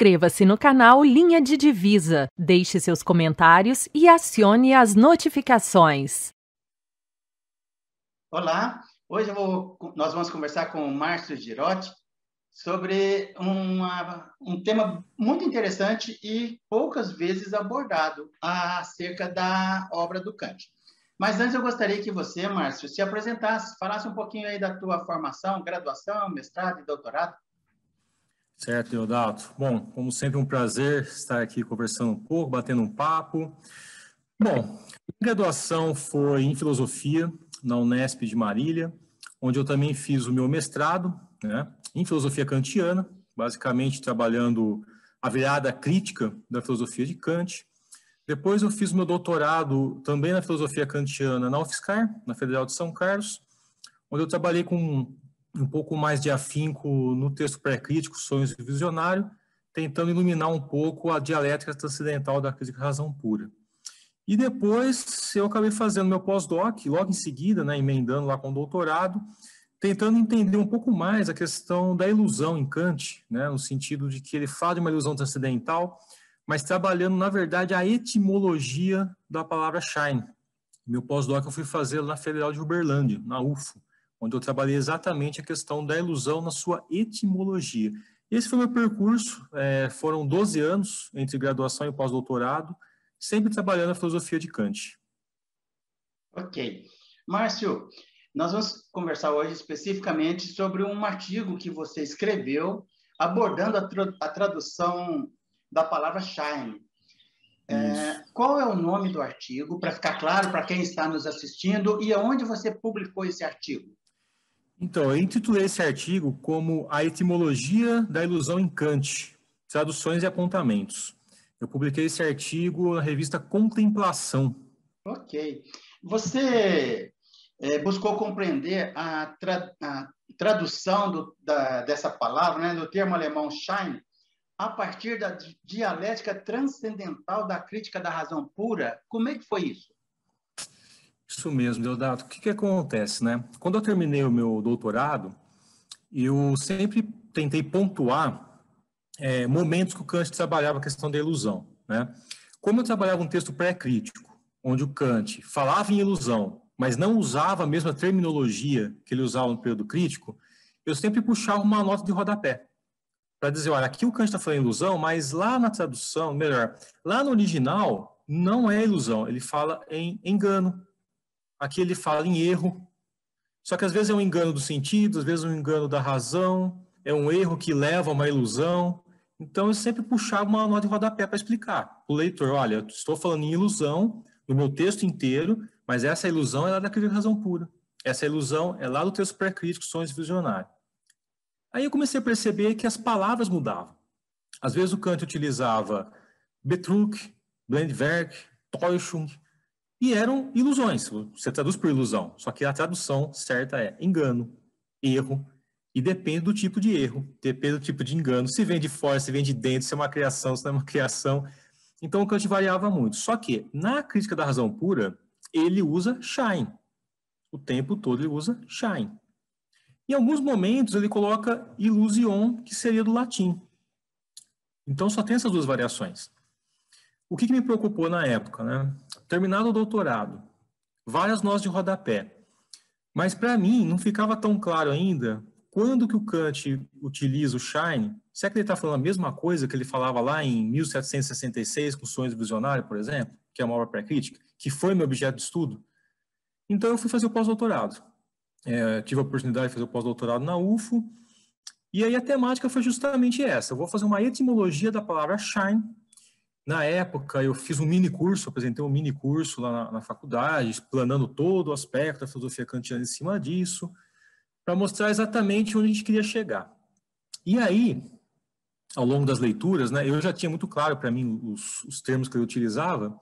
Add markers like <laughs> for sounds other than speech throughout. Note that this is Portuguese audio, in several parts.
Inscreva-se no canal Linha de Divisa, deixe seus comentários e acione as notificações. Olá, hoje vou, nós vamos conversar com o Márcio Girotti sobre uma, um tema muito interessante e poucas vezes abordado acerca da obra do Kant. Mas antes eu gostaria que você, Márcio, se apresentasse, falasse um pouquinho aí da tua formação, graduação, mestrado e doutorado, Certo, Leodato. Bom, como sempre, um prazer estar aqui conversando um pouco, batendo um papo. Bom, a graduação foi em filosofia na Unesp de Marília, onde eu também fiz o meu mestrado né, em filosofia kantiana, basicamente trabalhando a virada crítica da filosofia de Kant. Depois eu fiz meu doutorado também na filosofia kantiana na UFSCar, na Federal de São Carlos, onde eu trabalhei com um pouco mais de afinco no texto pré-crítico, Sonhos e Visionário, tentando iluminar um pouco a dialética transcendental da crítica razão pura. E depois eu acabei fazendo meu pós-doc, logo em seguida, né, emendando lá com o doutorado, tentando entender um pouco mais a questão da ilusão em Kant, né, no sentido de que ele fala de uma ilusão transcendental, mas trabalhando, na verdade, a etimologia da palavra shine. Meu pós-doc eu fui fazer na Federal de Uberlândia, na UFO onde eu trabalhei exatamente a questão da ilusão na sua etimologia. Esse foi meu percurso, é, foram 12 anos entre graduação e pós-doutorado, sempre trabalhando a filosofia de Kant. Ok. Márcio, nós vamos conversar hoje especificamente sobre um artigo que você escreveu abordando a, a tradução da palavra shine. É, qual é o nome do artigo, para ficar claro para quem está nos assistindo, e aonde você publicou esse artigo? Então, eu intitulei esse artigo como A Etimologia da Ilusão em Kant, Traduções e Apontamentos. Eu publiquei esse artigo na revista Contemplação. Ok. Você é, buscou compreender a, tra a tradução do, da, dessa palavra, né, do termo alemão Schein, a partir da dialética transcendental da crítica da razão pura. Como é que foi isso? Isso mesmo, Deodato. O que, que acontece, né? Quando eu terminei o meu doutorado, eu sempre tentei pontuar é, momentos que o Kant trabalhava a questão da ilusão, né? Como eu trabalhava um texto pré-crítico, onde o Kant falava em ilusão, mas não usava a mesma terminologia que ele usava no período crítico, eu sempre puxava uma nota de rodapé para dizer, olha, aqui o Kant está falando ilusão, mas lá na tradução, melhor, lá no original não é ilusão, ele fala em engano, Aqui ele fala em erro. Só que às vezes é um engano do sentido, às vezes é um engano da razão, é um erro que leva a uma ilusão. Então eu sempre puxava uma nota de rodapé para explicar o leitor, olha, estou falando em ilusão no meu texto inteiro, mas essa ilusão é lá da razão pura. Essa ilusão é lá do texto pré-crítico, sonhos visionários. Aí eu comecei a perceber que as palavras mudavam. Às vezes o Kant utilizava Betrug, Blendwerk, Teuschung, e eram ilusões, você traduz por ilusão, só que a tradução certa é engano, erro, e depende do tipo de erro, depende do tipo de engano, se vem de fora, se vem de dentro, se é uma criação, se não é uma <laughs> criação. Então o Kant variava muito. Só que na crítica da razão pura, ele usa shine O tempo todo ele usa shine. Em alguns momentos ele coloca illusion, que seria do latim. Então só tem essas duas variações. O que, que me preocupou na época? Né? Terminado o doutorado, várias nós de rodapé. Mas para mim não ficava tão claro ainda quando que o Kant utiliza o Shine. Será que ele está falando a mesma coisa que ele falava lá em 1766 com Sonhos do Visionário, por exemplo, que é uma obra pré-crítica, que foi meu objeto de estudo? Então eu fui fazer o pós-doutorado. É, tive a oportunidade de fazer o pós-doutorado na UFO. E aí a temática foi justamente essa. Eu vou fazer uma etimologia da palavra shine na época, eu fiz um mini curso, apresentei um mini curso lá na, na faculdade, explanando todo o aspecto da filosofia kantiana em cima disso, para mostrar exatamente onde a gente queria chegar. E aí, ao longo das leituras, né, eu já tinha muito claro para mim os, os, termos que eu utilizava,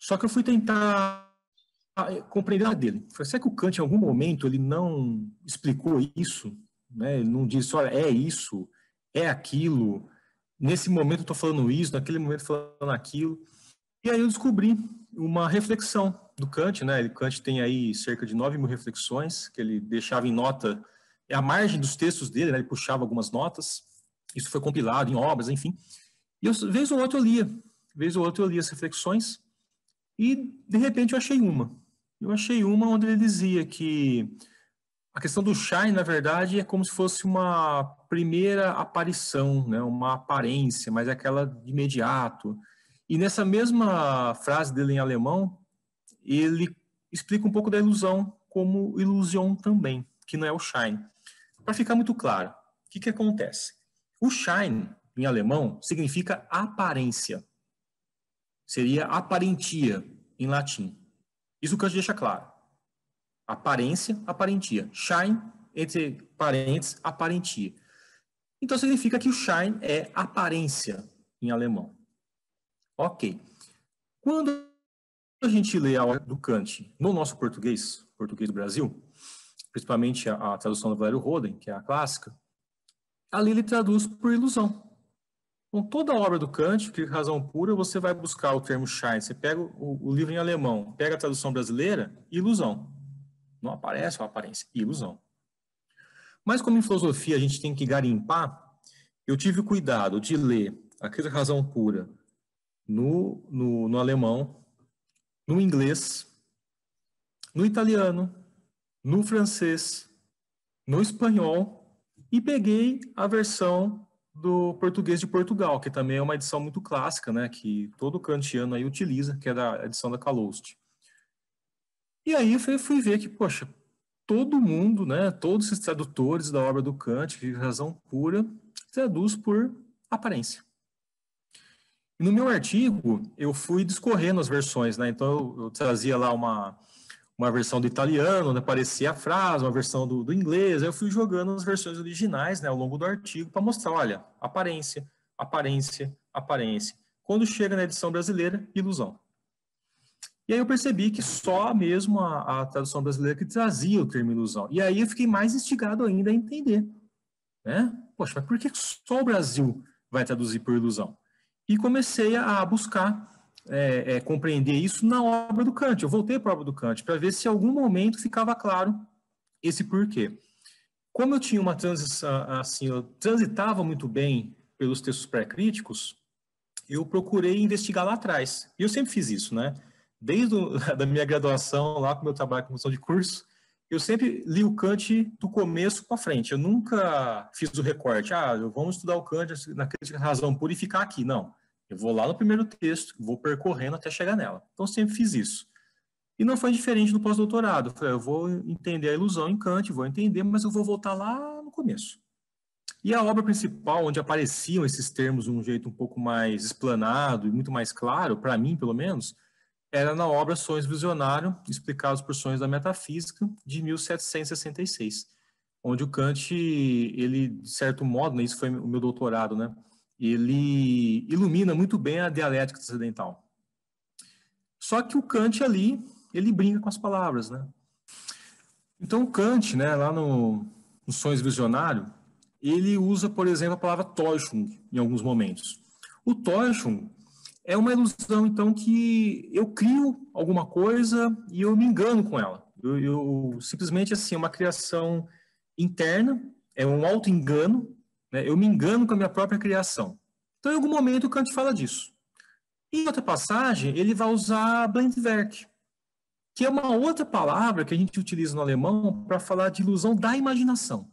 só que eu fui tentar ah, eh, compreender a dele. Falei, será que o Kant, em algum momento, ele não explicou isso? Né? Ele não disse, olha, é isso, é aquilo, nesse momento eu estou falando isso, naquele momento falando aquilo. E aí eu descobri uma reflexão do Kant, né? Kant tem aí cerca de 9 mil reflexões que ele deixava em nota, é a margem dos textos dele, né? ele puxava algumas notas. Isso foi compilado em obras, enfim. E eu, vez ou outra eu lia, vez ou outra eu lia as reflexões e de repente eu achei uma. Eu achei uma onde ele dizia que a questão do shine na verdade, é como se fosse uma primeira aparição, né, uma aparência, mas é aquela de imediato. E nessa mesma frase dele em alemão, ele explica um pouco da ilusão como ilusão também, que não é o Schein. Para ficar muito claro, o que, que acontece? O Schein, em alemão, significa aparência. Seria aparentia, em latim. Isso que a gente deixa claro. Aparência, aparentia. Shine, entre parênteses, aparentia. Então significa que o Schein é aparência em alemão. Ok. Quando a gente lê a obra do Kant no nosso português, português do Brasil, principalmente a, a tradução do Valério Roden, que é a clássica, ali ele traduz por ilusão. Então, toda a obra do Kant, que razão pura, você vai buscar o termo Schein. Você pega o, o livro em alemão, pega a tradução brasileira, ilusão. Não aparece é uma aparência, ilusão. Mas como em filosofia a gente tem que garimpar, eu tive o cuidado de ler A Crise da Razão Pura no, no, no alemão, no inglês, no italiano, no francês, no espanhol e peguei a versão do português de Portugal, que também é uma edição muito clássica, né, que todo kantiano aí utiliza, que é da edição da Calouste. E aí eu fui ver que, poxa, todo mundo, né, todos os tradutores da obra do Kant, de razão pura, traduz por aparência. no meu artigo, eu fui discorrendo as versões, né? Então, eu, eu trazia lá uma, uma versão do italiano, onde né? aparecia a frase, uma versão do, do inglês. Aí eu fui jogando as versões originais né, ao longo do artigo para mostrar, olha, aparência, aparência, aparência. Quando chega na edição brasileira, ilusão. E aí eu percebi que só mesmo a, a tradução brasileira que trazia o termo ilusão. E aí eu fiquei mais instigado ainda a entender. Né? Poxa, mas por que só o Brasil vai traduzir por ilusão? E comecei a buscar é, é, compreender isso na obra do Kant. Eu voltei para a obra do Kant para ver se em algum momento ficava claro esse porquê. Como eu tinha uma transição, assim, eu transitava muito bem pelos textos pré-críticos, eu procurei investigar lá atrás. E eu sempre fiz isso, né? desde o, <laughs> da minha graduação lá com meu trabalho de noção de curso, eu sempre li o Kant do começo para frente. Eu nunca fiz o recorte. Ah, vamos estudar o Kant na crítica razão pura e ficar aqui. Não. Eu vou lá no primeiro texto, vou percorrendo até chegar nela. Então, sempre fiz isso. E não foi diferente no pós-doutorado. Eu vou entender a ilusão em Kant, vou entender, mas eu vou voltar lá no começo. E a obra principal, onde apareciam esses termos de um jeito um pouco mais explanado e muito mais claro, para mim, pelo menos, era na obra Sonhos Visionário, explicados por Sonhos da Metafísica, de 1766, onde o Kant, ele, de certo modo, né, isso foi o meu doutorado, né, ele ilumina muito bem a dialética transcendental. Só que o Kant ali, ele brinca com as palavras, né? Então, o Kant, né, lá no, no Sonhos Visionário, ele usa, por exemplo, a palavra Täuschung em alguns momentos. O Täuschung é uma ilusão, então, que eu crio alguma coisa e eu me engano com ela. Eu, eu simplesmente, assim, é uma criação interna, é um auto-engano, né? eu me engano com a minha própria criação. Então, em algum momento, o Kant fala disso. Em outra passagem, ele vai usar Blendwerk, que é uma outra palavra que a gente utiliza no alemão para falar de ilusão da imaginação.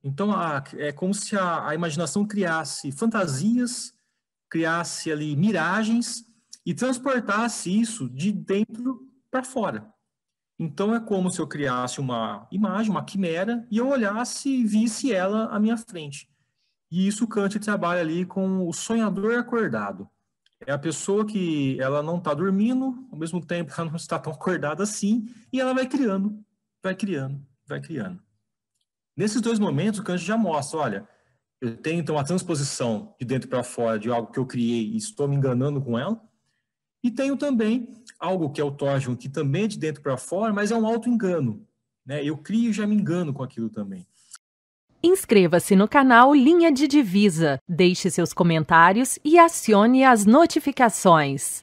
Então, a, é como se a, a imaginação criasse fantasias, criasse ali miragens e transportasse isso de dentro para fora. Então é como se eu criasse uma imagem, uma quimera, e eu olhasse e visse ela à minha frente. E isso Kant trabalha ali com o sonhador acordado. É a pessoa que ela não está dormindo, ao mesmo tempo ela não está tão acordada assim, e ela vai criando, vai criando, vai criando. Nesses dois momentos, o Kant já mostra, olha, eu tenho então a transposição de dentro para fora de algo que eu criei e estou me enganando com ela. E tenho também algo que é o tógeno, que também é de dentro para fora, mas é um auto-engano. Né? Eu crio e já me engano com aquilo também. Inscreva-se no canal Linha de Divisa, deixe seus comentários e acione as notificações.